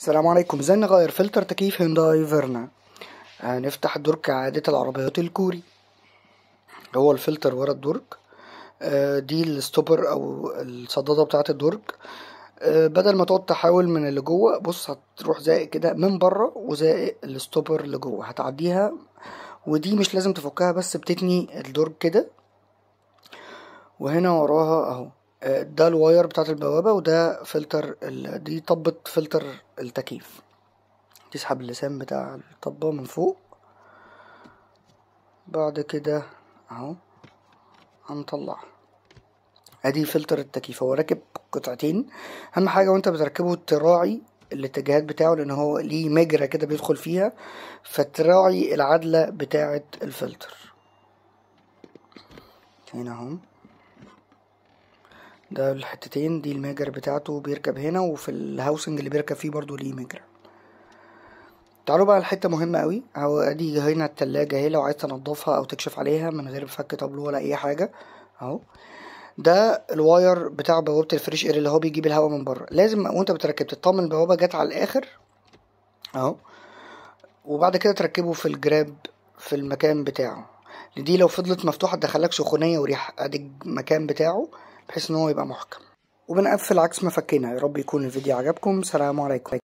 السلام عليكم ازاي نغير فلتر تكييف هيونداي فيرنا هنفتح آه، الدرج عادة العربيات الكوري هو الفلتر ورا الدرج آه، دي الستوبر او الصدادة بتاعة الدرج آه، بدل ما تقعد تحاول من اللي جوه بص هتروح زائق كده من بره وزائق الستوبر اللي جوه هتعديها ودي مش لازم تفكها بس بتتني الدرج كده وهنا وراها اهو ده الواير بتاعت البوابة وده فلتر ال... دي طبة فلتر التكييف تسحب اللسان بتاع الطبة من فوق بعد كده اهو هنطلع ادي فلتر التكييف هو راكب قطعتين اهم حاجة وانت بتركبه تراعي الاتجاهات بتاعه لان هو ليه مجرى كده بيدخل فيها فتراعي العدلة بتاعة الفلتر هنا اهو ده الحتتين دي الماجر بتاعته بيركب هنا وفي الهاوسنج اللي بيركب فيه برضو ليه ماجر تعالوا بقى لحته مهمه قوي اهو ادي هنا التلاجة اهي لو عايز تنضفها او تكشف عليها من غير فك طابلو ولا اي حاجه اهو ده الواير بتاع بوابه الفريش اير اللي هو بيجيب الهواء من بره لازم وانت بتركب تطمن البوابه جت على الاخر اهو وبعد كده تركبه في الجراب في المكان بتاعه دي لو فضلت مفتوحه تدخلك سخونيه وريح ادي المكان بتاعه بحيث ان هو يبقى محكم وبنقفل عكس ما فكينا يا رب يكون الفيديو عجبكم سلام عليكم